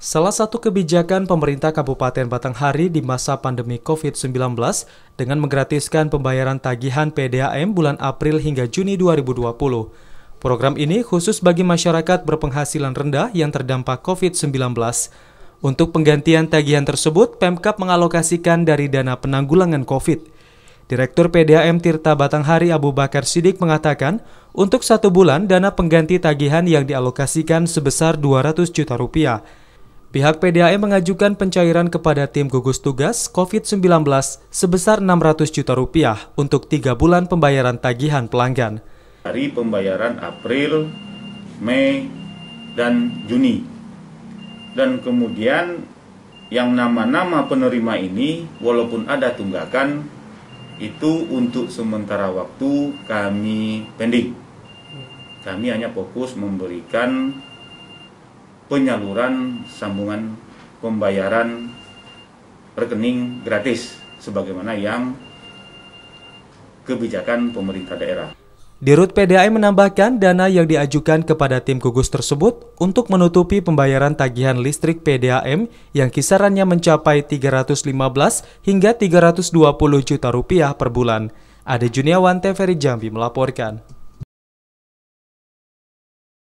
Salah satu kebijakan pemerintah Kabupaten Batanghari di masa pandemi COVID-19 dengan menggratiskan pembayaran tagihan PDAM bulan April hingga Juni 2020. Program ini khusus bagi masyarakat berpenghasilan rendah yang terdampak COVID-19. Untuk penggantian tagihan tersebut, Pemkap mengalokasikan dari dana penanggulangan COVID. Direktur PDAM Tirta Batanghari Abu Bakar Sidik mengatakan, untuk satu bulan dana pengganti tagihan yang dialokasikan sebesar 200 juta rupiah – Pihak PDAM mengajukan pencairan kepada tim gugus tugas COVID-19 sebesar 600 juta rupiah untuk tiga bulan pembayaran tagihan pelanggan. Dari pembayaran April, Mei, dan Juni. Dan kemudian yang nama-nama penerima ini walaupun ada tunggakan itu untuk sementara waktu kami pending. Kami hanya fokus memberikan penyaluran sambungan pembayaran rekening gratis sebagaimana yang kebijakan pemerintah daerah. Dirut PDAI menambahkan dana yang diajukan kepada tim gugus tersebut untuk menutupi pembayaran tagihan listrik PDAM yang kisarannya mencapai 315 hingga 320 juta rupiah per bulan. Ade Juniawan TVRI Jambi melaporkan.